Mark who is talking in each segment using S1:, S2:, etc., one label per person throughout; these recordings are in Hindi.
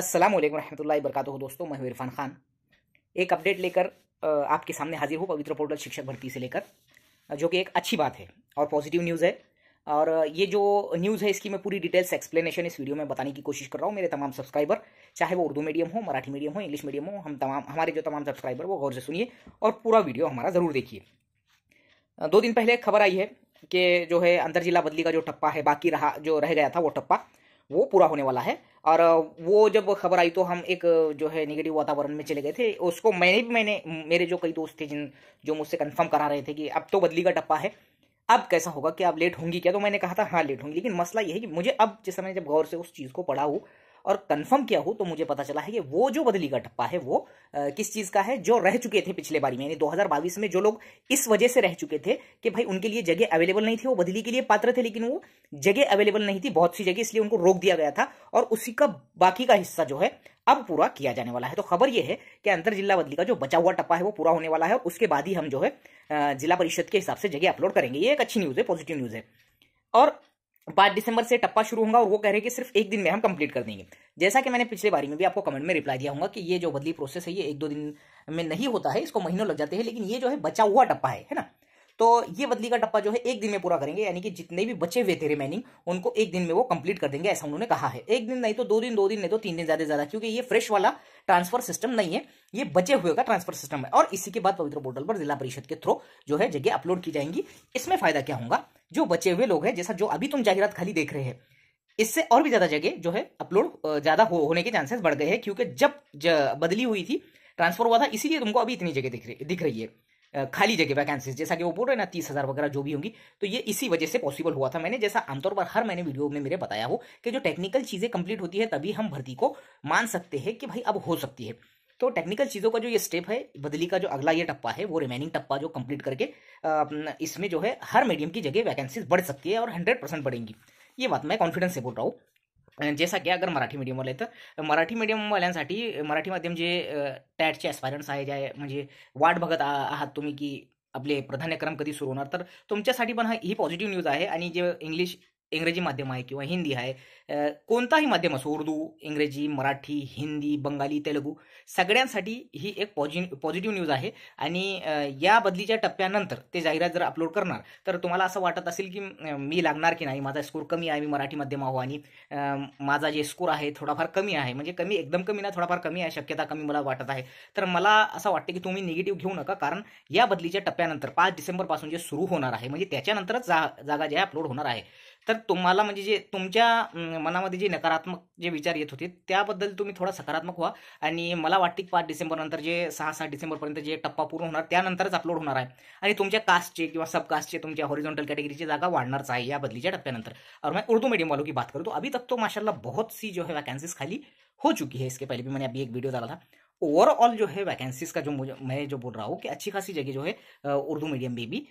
S1: असलम वरहमल वरक दोस्तों मैं इरफान खान एक अपडेट लेकर आपके सामने हाजिर हूँ पवित्र पोर्टल शिक्षक भर्ती से लेकर जो कि एक अच्छी बात है और पॉजिटिव न्यूज़ है और ये जो न्यूज़ है इसकी मैं पूरी डिटेल्स एक्सप्लेनेशन इस वीडियो में बताने की कोशिश कर रहा हूँ मेरे तमाम सब्सक्राइबर चाहे वो उर्दू मीडियम हो मराठी मीडियम हो इंग्लिश मीडियम हो हम तमाम हमारे जो तमाम सब्सक्राइबर वो गौर से सुनिए और पूरा वीडियो हमारा ज़रूर देखिए दो दिन पहले खबर आई है कि जो है अंतर जिला बदली का जो टप्पा है बाकी रहा जो रह गया था वो टप्पा वो पूरा होने वाला है और वो जब खबर आई तो हम एक जो है निगेटिव वातावरण में चले गए थे उसको मैंने भी मैंने मेरे जो कई दोस्त थे जिन जो मुझसे कंफर्म करा रहे थे कि अब तो बदली का टप्पा है अब कैसा होगा कि आप लेट होंगी क्या तो मैंने कहा था हाँ लेट होंगी लेकिन मसला यह है कि मुझे अब जिस समय जब गौर से उस चीज़ को पढ़ा हूँ और कंफर्म किया हूं तो मुझे पता चला है कि वो जो बदली का ठप्पा है वो आ, किस चीज का है जो रह चुके थे पिछले बारी में यानी 2022 में जो लोग इस वजह से रह चुके थे कि भाई उनके लिए जगह अवेलेबल नहीं थी वो बदली के लिए पात्र थे लेकिन वो जगह अवेलेबल नहीं थी बहुत सी जगह इसलिए उनको रोक दिया गया था और उसी का बाकी का हिस्सा जो है अब पूरा किया जाने वाला है तो खबर यह है कि अंतर जिला बदली का जो बचा हुआ टप्पा है वो पूरा होने वाला है और उसके बाद ही हम जो है जिला परिषद के हिसाब से जगह अपलोड करेंगे ये एक अच्छी न्यूज है पॉजिटिव न्यूज है और पाँच दिसंबर से टप्पा शुरू होगा और वो कह रहे हैं कि सिर्फ एक दिन में हम कंप्लीट कर देंगे जैसा कि मैंने पिछले बारी में भी आपको कमेंट में रिप्लाई दिया हूँ कि ये जो बदली प्रोसेस है ये एक दो दिन में नहीं होता है इसको महीनों लग जाते हैं लेकिन ये जो है बचा हुआ टप्पा है है ना तो ये बदली का टप्पा जो है एक दिन में पूरा करेंगे यानी कि जितने भी बचे हुए थे रिमेनिंग उनको एक दिन में वो कंप्लीट कर देंगे ऐसा उन्होंने कहा है एक दिन नहीं तो दो दिन दो दिन नहीं तो तीन दिन ज्यादा ज्यादा क्योंकि ये फ्रेश वाला ट्रांसफर सिस्टम नहीं है ये बचे हुए का ट्रांसफर सिस्टम है और इसी के बाद पवित्र पोर्टल पर जिला परिषद के थ्रू जो है जगह अपलोड की जाएंगी इसमें फायदा क्या होगा जो बचे हुए लोग हैं जैसा जो अभी तुम जाहिरत खाली देख रहे हैं इससे और भी ज्यादा जगह जो है अपलोड ज्यादा हो, होने के चांसेस बढ़ गए हैं क्योंकि जब बदली हुई थी ट्रांसफर हुआ था इसीलिए तुमको अभी इतनी जगह दिख रही दिख रही है खाली जगह वैकेंसीज जैसा कि वो बोल रहे ना तीस हज़ार वगैरह जो भी होंगी तो ये इसी वजह से पॉसिबल हुआ था मैंने जैसा आमतौर पर हर मैंने वीडियो में मेरे बताया हो कि जो टेक्निकल चीज़ें कंप्लीट होती है तभी हम भर्ती को मान सकते हैं कि भाई अब हो सकती है तो टेक्निकल चीज़ों का जो ये स्टेप है बदली का जो अगला ये टप्पा है वो रिमेनिंग टप्पा जो कंप्लीट करके इसमें जो है हर मीडियम की जगह वैकेंसीज बढ़ सकती है और हंड्रेड परसेंट बढ़ेंगी ये बात मैं कॉन्फिडेंस से बोल रहा हूँ जैसा की अगर मराठी मीडियमवाले तर मराठी मीडियमवाल्यांसाठी मराठी माध्यम जे टॅटचे ॲस्पायरंट्स आहे जे म्हणजे वाट बघत आहात तुम्ही की आपले प्राधान्यक्रम कधी सुरू होणार तर तुमच्यासाठी पण हा ही पॉझिटिव्ह न्यूज आहे आणि जे इंग्लिश इंग्रजी माध्यम आहे किंवा हिंदी आहे कोणताही माध्यम असो उर्दू इंग्रजी मराठी हिंदी बंगाली तेलगू सगळ्यांसाठी ही एक पॉझि पॉझिटिव्ह न्यूज आहे आणि या बदलीच्या टप्प्यानंतर ते जाहिरात जर अपलोड करणार तर तुम्हाला असं वाटत असेल की मी लागणार की नाही माझा स्कोर कमी आहे मी मराठी माध्यम आहो आणि माझा जे स्कोर आहे थोडाफार कमी आहे म्हणजे कमी एकदम कमी नाही थोडाफार कमी आहे शक्यता कमी मला वाटत आहे तर मला असं वाटतं की तुम्ही निगेटिव्ह घेऊ नका कारण या बदलीच्या टप्प्यानंतर पाच डिसेंबरपासून जे सुरू होणार आहे म्हणजे त्याच्यानंतरच जा जागा आहे अपलोड होणार आहे तर तुम्हाला म्हणजे जे तुमच्या अं, मनामध्ये जे नकारात्मक जे विचार येत होते त्याबद्दल तुम्ही थोडा सकारात्मक व्हा आणि मला वाटते की पाच डिसेंबरनंतर जे सहा सात डिसेंबरपर्यंत जे टप्पा पूर्ण होणार त्यानंतरच अपलोड होणार आहे आणि तुमच्या कास्टचे किंवा सब कास्टचे तुमच्या हॉरिझॉन्टल कॅटेगरीची जागा वाढणारच आहे या बदलीच्या टप्प्यानंतर और मैं उर्दू मीडियम वालों की बात करूँ तो अभी तक तो माशाला बहुत सी जो है वैकेंसीज खाली हो चुकी है इसके पहले भी मैंने अभी एक वीडियो डाला था ओवरऑल जो है वैकेंसीज का जो मुझे मैं जो बोल रहा हूँ कि अच्छी खासी जगह जो है उर्दू मीडियम में भी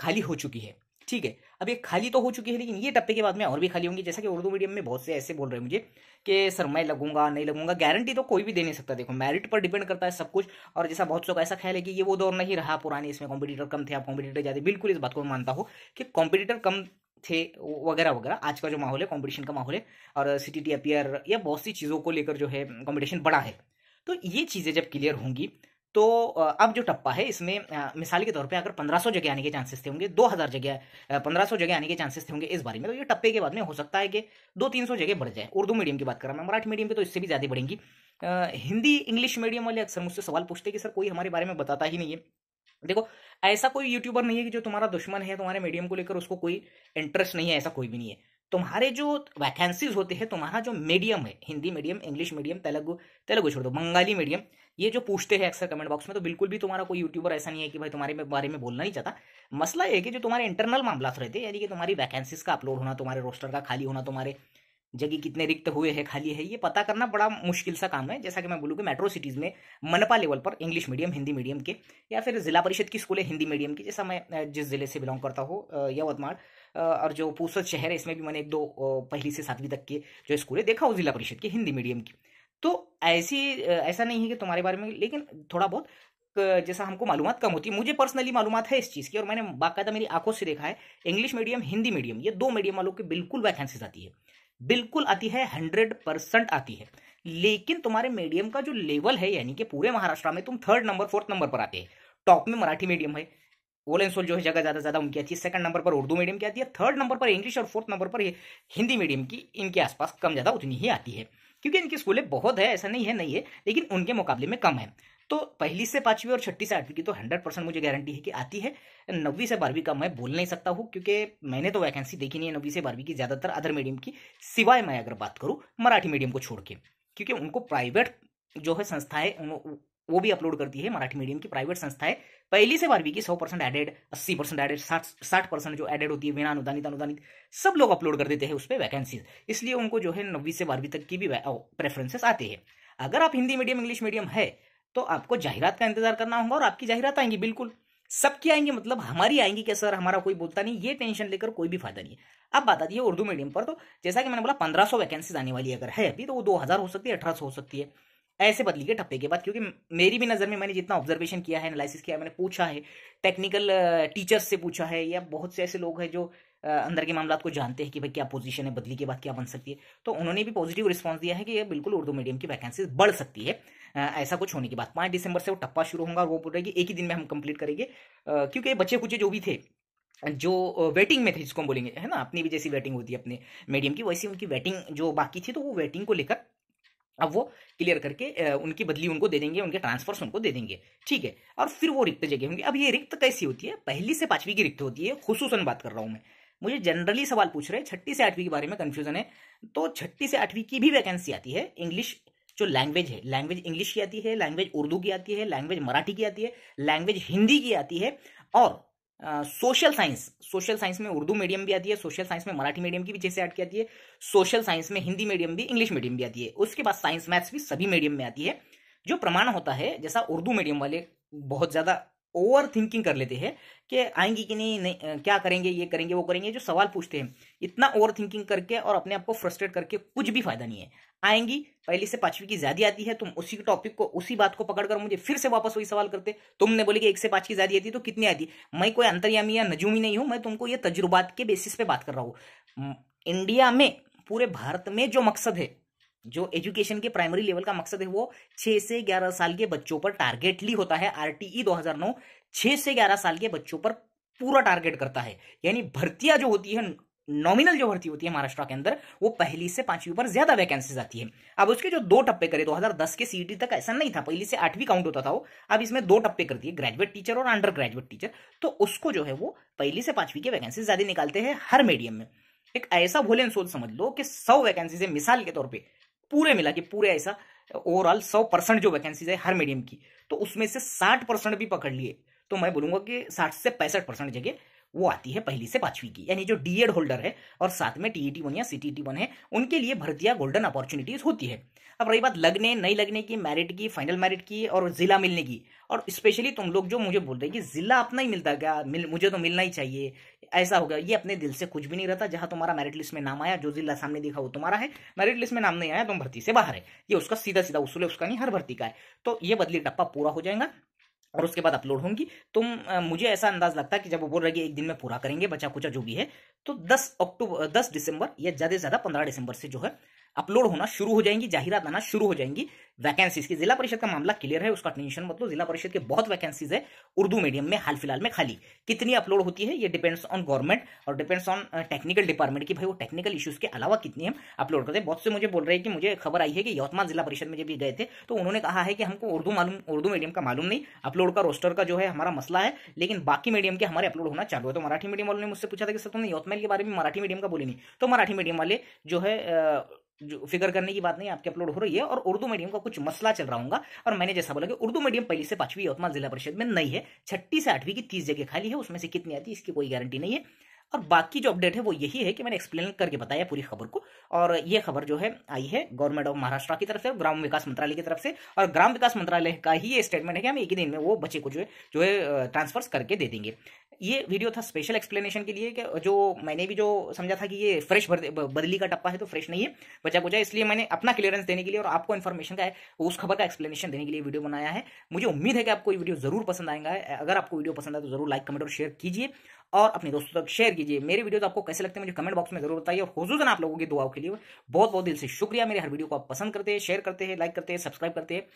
S1: खाली हो चुकी है ठीक है अब ये खाली तो हो चुकी है लेकिन ये टप्पे के बाद में और भी खाली होंगी जैसा कि उर्दू मीडियम में बहुत से ऐसे बोल रहे हैं मुझे कि सर मैं लगूंगा नहीं लगूंगा गारंटी तो कोई भी दे नहीं सकता देखो मेरिट पर डिपेंड करता है सब कुछ और जैसा बहुत लोग ऐसा ख्याल है कि ये वो दौर नहीं रहा पुराने इसमें कॉम्पिटिटर कम थे आप कॉम्पिटिटर ज़्यादा बिल्कुल इस बात को मानता हो कि कॉम्पिटिटर कम थे वगैरह वगैरह आज का जो माहौल है कॉम्पिटिशन का माहौल है और सी टी टी अपियर या बहुत सी चीज़ों को लेकर जो है कॉम्पिटिशन बड़ा है तो ये चीज़ें जब क्लियर होंगी तो अब जो टप्पा है इसमें मिसाल के तौर पे अगर 1500 जगह आने के चांसेस थे होंगे 2000 जगह 1500 जगह आने के चांसेस थे होंगे इस बारे में तो ये टप्पे के बाद में हो सकता है कि दो तीन सौ जगह बढ़ जाए उर्दू मीडियम की बात कर रहा हूँ मराठी मीडियम की तो इससे भी ज़्यादा बढ़ेंगी हिंदी इंग्लिश मीडियम वाले अक्सर मुझसे सवाल पूछते कि सर कोई हमारे बारे में बताता ही नहीं है देखो ऐसा कोई यूट्यूबर नहीं है कि जो तुम्हारा दुश्मन है तुम्हारे मीडियम को लेकर उसको कोई इंटरेस्ट नहीं है ऐसा कोई भी नहीं है तुम्हारे जो वैकेंसीज होते हैं तुम्हारा जो मीडियम है Hindi medium English medium Telugu Telugu छोड़ दो बंगाली मीडियम ये जो पूछते हैं अक्सर कमेंट बॉक्स में तो बिल्कुल भी तुम्हारा कोई यूट्यूबर ऐसा नहीं है कि भाई तुम्हारे में बारे में बोलना नहीं चाहता मसला है कि जो तुम्हारे इंटरनल मामला रहते हैं यानी कि तुम्हारी वैकेंसीज का अपलोड होना तुम्हारे रोस्टर का खाली होना तुम्हारे जगह कितने रिक्त हुए हैं खाली है ये पता करना बड़ा मुश्किल सा काम है जैसा कि मैं बोलूँ कि मेट्रो सिटीज़ में मनपा लेवल पर इंग्लिश मीडियम हिंदी मीडियम के या फिर जिला परिषद की स्कूल है हिंदी मीडियम की जैसा मैं जिस जिले से बिलोंग करता हूँ यवतमाल और जो पूसद शहर है इसमें भी मैंने एक दो पहली से सातवीं तक के जो स्कूल है देखा हूँ जिला परिषद की हिंदी मीडियम की तो ऐसी ऐसा नहीं है कि तुम्हारे बारे में लेकिन थोड़ा बहुत जैसा हमको मालूम कम होती है मुझे पर्सनली मालूम है इस चीज़ की और मैंने बाकायदा मेरी आंखों से देखा है इंग्लिश मीडियम हिंदी मीडियम ये दो मीडियम वालों की बिल्कुल वैकेंसीज आती है बिल्कुल आती है हंड्रेड परसेंट आती है लेकिन तुम्हारे मीडियम का जो लेवल है यानी कि पूरे महाराष्ट्र में तुम थर्ड नंबर फोर्थ नंबर पर आते हैं टॉप में मराठी मीडियम है ओल एंड सोल जो है जगह ज़्यादा ज़्यादा उनकी आती है सेकंड नंबर पर उर्दू मीडियम की आती है थर्ड नंबर पर इंग्लिश और फोर्थ नंबर पर हिंदी मीडियम की इनके आसपास कम ज़्यादा उतनी ही आती है क्योंकि इनकी स्कूलें बहुत है ऐसा नहीं है नहीं है लेकिन उनके मुकाबले में कम है तो पहली से पांचवी और छठी से आठवीं की तो हंड्रेड परसेंट मुझे गारंटी है कि आती है नब्बी से बारहवीं का मैं बोल नहीं सकता हूँ क्योंकि मैंने तो वैकेंसी देखी नहीं है नब्बी से बारहवीं की ज़्यादातर अदर मीडियम की सिवाय मैं अगर बात करूँ मराठी मीडियम को छोड़ के क्योंकि उनको प्राइवेट जो है संस्थाएं वो भी अपलोड करती है मराठी मीडियम की प्राइवेट संस्था है पहली से बारहवीं की सौ परसेंट एडेड अस्सी परसेंट एडेड साठ परसेंट जो एडेड होती है बिना अनुदानित अनुदानित सब लोग अपलोड कर देते हैं उस पर वैकेंसीज इसलिए उनको जो है नब्बी से बारहवीं तक की भी प्रेफरेंसेस आते हैं अगर आप हिंदी मीडियम इंग्लिश मीडियम है तो आपको जाहिरात का इंतजार करना होगा और आपकी जाहिरात आएंगी बिल्कुल सबकी आएंगे मतलब हमारी आएंगी क्या सर हमारा कोई बोलता नहीं ये टेंशन लेकर कोई भी फायदा नहीं है अब बात आती है उर्दू मीडियम पर तो जैसा कि मैंने बोला पंद्रह सौ वैकेंसीज आने वाली अगर है अभी तो वो दो हज़ार हो सकती है अठारह सौ हो सकती है ऐसे बदली के ठप्पे के बाद क्योंकि मेरी भी नज़र में मैंने जितना ऑब्जर्वेशन किया है एनालिसिस किया है मैंने पूछा है टेक्निकल टीचर्स से पूछा है या बहुत से ऐसे लोग हैं जो अंदर के मामला को जानते हैं कि भाई क्या पोजीशन है बदली के बाद क्या बन सकती है तो उन्होंने भी पॉजिटिव रिस्पॉन्स दिया है कि ये बिल्कुल उर्दू मीडियम की वैकेंसी बढ़ सकती है ऐसा कुछ होने के बाद पाँच दिसंबर से वो टप्पा शुरू होगा और वो बोल रहे कि एक ही दिन में हम कंप्लीट करेंगे क्योंकि बच्चे कुछ जो भी थे जो वेटिंग में थे जिसको हम बोलेंगे है ना अपनी भी जैसी वेटिंग होती है अपने मीडियम की वैसी उनकी वेटिंग जो बाकी थी तो वो वेटिंग को लेकर अब वो क्लियर करके उनकी बदली उनको दे देंगे उनके ट्रांसफर्स उनको दे देंगे ठीक है और फिर वो रिक्त जगह होंगे अब ये रिक्त कैसी होती है पहली से पांचवी की रिक्त होती है खसूसन बात कर रहा हूँ मैं मुझे जनरली सवाल पूछ रहे हैं छठी से आठवीं के बारे में कन्फ्यूजन है तो छठी से आठवीं की भी वैकेंसी आती है इंग्लिश जो लैंग्वेज है लैंग्वेज इंग्लिश की आती है लैंग्वेज उर्दू की आती है लैंग्वेज मराठी की आती है लैंग्वेज हिंदी की आती है और सोशल साइंस सोशल साइंस में उर्दू मीडियम भी आती है सोशल साइंस में मराठी मीडियम की भी जैसे ऐड की आती है सोशल साइंस में हिंदी मीडियम भी इंग्लिश मीडियम भी आती है उसके बाद साइंस मैथ्स भी सभी मीडियम में आती है जो प्रमाण होता है जैसा उर्दू मीडियम वाले बहुत ज़्यादा ओवर थिंकिंग कर लेते हैं कि आएंगी कि नहीं, नहीं क्या करेंगे ये करेंगे वो करेंगे जो सवाल पूछते हैं इतना ओवर थिंकिंग करके और अपने आप को फ्रस्ट्रेट करके कुछ भी फायदा नहीं है आएंगी पहली से पांचवी की ज्यादा आती है तुम उसी टॉपिक को उसी बात को पकड़कर मुझे फिर से वापस वही सवाल करते तुमने बोले कि एक से पांच की ज्यादा आती तो कितनी आती मैं कोई अंतर्यामी या नजूमी नहीं हूं मैं तुमको ये तजुर्बात के बेसिस पे बात कर रहा हूँ इंडिया में पूरे भारत में जो मकसद है जो एजुकेशन के प्राइमरी लेवल का मकसद है वो छह से ग्यारह साल के बच्चों पर टारगेटली होता है आरटीई e 2009 छह से ग्यारह साल के बच्चों पर पूरा टारगेट करता है यानी भर्तियां जो होती है नॉमिनल जो भर्ती होती है महाराष्ट्र के अंदर वो पहली से पांचवी पर ज्यादा वैकेंसीज आती है अब उसके जो दो टप्पे करे 2010 के सीईटी e तक ऐसा नहीं था पहली से आठवीं काउंट होता था वो अब इसमें दो टप्पे कर दिए ग्रेजुएट टीचर और अंडर ग्रेजुएट टीचर तो उसको जो है वो पहली से पांचवी की वैकेंसी ज्यादा निकालते हैं हर मीडियम में एक ऐसा भोलेन सोच समझ लो कि सौ वैकेंसी है मिसाल के तौर पर पूरे मिला के पूरे ऐसा ओवरऑल सौ परसेंट जो वैकेंसीज है हर मीडियम की तो उसमें से साठ परसेंट भी पकड़ लिए तो मैं बोलूंगा कि साठ से पैंसठ परसेंट जगह वो आती है पहली से पांचवी की यानी जो डीएड होल्डर है और साथ में टीईटी वन या सीटीटी वन है उनके लिए भर्तियां गोल्डन अपॉर्चुनिटीज होती है अब रही बात लगने नहीं लगने की मेरिट की फाइनल मेरिट की और जिला मिलने की और स्पेशली तुम लोग जो मुझे बोल रहे कि जिला अपना ही मिलता क्या मिल, मुझे तो मिलना ही चाहिए ऐसा हो गया ये अपने दिल से कुछ भी नहीं रहता जहां तुम्हारा मेरिट लिस्ट में नाम आया जो जिला सामने दिखा वो तुम्हारा है मेरिट लिस्ट में नाम नहीं आया तुम भर्ती से बाहर है ये उसका सीधा सीधा उसूल है उसका नहीं हर भर्ती का है तो ये बदली टप्पा पूरा हो जाएगा और उसके बाद अपलोड होंगी तो मुझे ऐसा अंदाज लगता है कि जब वो बोल रहे एक दिन में पूरा करेंगे बचा कुचा जो भी है तो 10 अक्टूबर 10 दिसंबर या ज़्यादा से ज़्यादा 15 दिसंबर से जो है अपलोड होना शुरू हो जाएंगी जाहिरात आना शुरू हो जाएंगी वैकेंसीज की जिला परिषद का मामला क्लियर है उसका टेंशन मतलब जिला परिषद के बहुत वैकेंसीज है उर्दू मीडियम में हाल फिलहाल में खाली कितनी अपलोड होती है ये डिपेंड्स ऑन गवर्नमेंट और डिपेंड्स ऑन टेक्निकल डिपार्टमेंट की भाई वो टेक्निकल इश्यूज के अलावा कितनी हम अपलोड करते हैं बहुत से मुझे बोल रहे हैं कि मुझे खबर आई है कि यौतमान जिला परिषद में जब भी गए थे तो उन्होंने कहा है कि हमको उर्दू मालूम उर्दू मीडियम का मालूम नहीं अपलोड का रोस्टर का जो है हमारा मसला है लेकिन बाकी मीडियम के हमारे अपलोड होना चालू है तो मराठी मीडियम वालों ने मुझसे पूछा था कि सर तुमने यवतमाल के बारे में मराठी मीडियम का बोली नहीं तो मराठी मीडियम वाले जो है जो फिगर करने की बात नहीं आपकी अपलोड हो रही है और उर्दू मीडियम का कुछ मसला चल रहा होगा और मैंने जैसा बोला कि उर्दू मीडियम पहली से पांचवी यवतमाल जिला परिषद में नहीं है छठी से आठवीं की तीस जगह खाली है उसमें से कितनी आती है इसकी कोई गारंटी नहीं है और बाकी जो अपडेट है वो यही है कि मैंने एक्सप्लेन करके बताया पूरी खबर को और ये खबर जो है आई है गवर्नमेंट ऑफ महाराष्ट्र की तरफ से ग्राम विकास मंत्रालय की तरफ से और ग्राम विकास मंत्रालय का ही ये स्टेटमेंट है कि हम एक ही दिन में वो बच्चे को जो है जो है ट्रांसफर्स करके दे देंगे ये वीडियो था स्पेशल एक्सप्लेनेशन के लिए कि जो मैंने भी जो समझा था कि ये फ्रेश बदली का टप्पा है तो फ्रेश नहीं है बचा कुचा इसलिए मैंने अपना क्लियरेंस देने के लिए और आपको इन्फॉर्मेशन का है उस खबर का एक्सप्लेनेशन देने के लिए वीडियो बनाया है मुझे उम्मीद है कि आपको ये वीडियो जरूर पसंद आएगा अगर आपको वीडियो पसंद आए तो जरूर लाइक कमेंट और शेयर कीजिए और अपने दोस्तों तक शेयर कीजिए मेरे तो आपको कैसे लगते हैं मुझे कमेंट बॉक्स में जरूर बताइए और खूजून आप लोगों की दुआओं के लिए बहुत बहुत दिल से शुक्रिया मेरे हर वीडियो को आप पसंद करते हैं शेयर करते हैं लाइक करते हैं सब्सक्राइब करते हैं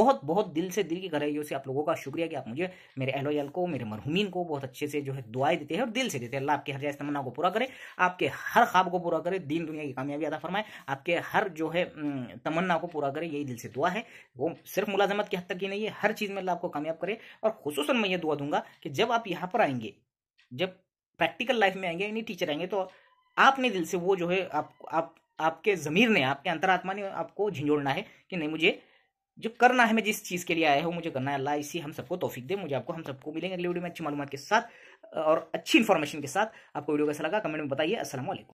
S1: बहुत बहुत दिल से दिल की गहराइयों से आप लोगों का शुक्रिया कि आप मुझे मेरे एलोयल को मेरे मरहूमिन को बहुत अच्छे से जो है दुआएं देते हैं और दिल से देते हैं अल्लाह आपकी हर जायज तमन्ना को पूरा करे आपके हर ख्वाब को पूरा करे दीन दुनिया की कामयाबी अदा फरमाए आपके हर जो है तमन्ना को पूरा करे यही दिल से दुआ है वो सिर्फ मुलाजमत की हद तक ही नहीं है हर चीज़ में अल्लाह आपको कामयाब करे और खसूस मैं ये दुआ दूंगा कि जब आप यहाँ पर आएंगे जब प्रैक्टिकल लाइफ में आएंगे यानी टीचर आएंगे तो आपने दिल से वो जो है आप आप आपके ज़मीर ने आपके अंतरात्मा ने आपको झिझोड़ना है कि नहीं मुझे जो करना है मैं जिस चीज़ के लिए आया हूँ मुझे करना है अल्लाह इसी हम सबको तोफीक दे मुझे आपको हम सबको मिलेंगे अगले वीडियो में अच्छी मालूम के साथ और अच्छी इन्फॉर्मेशन के साथ आपको वीडियो कैसा लगा कमेंट में बताइए असल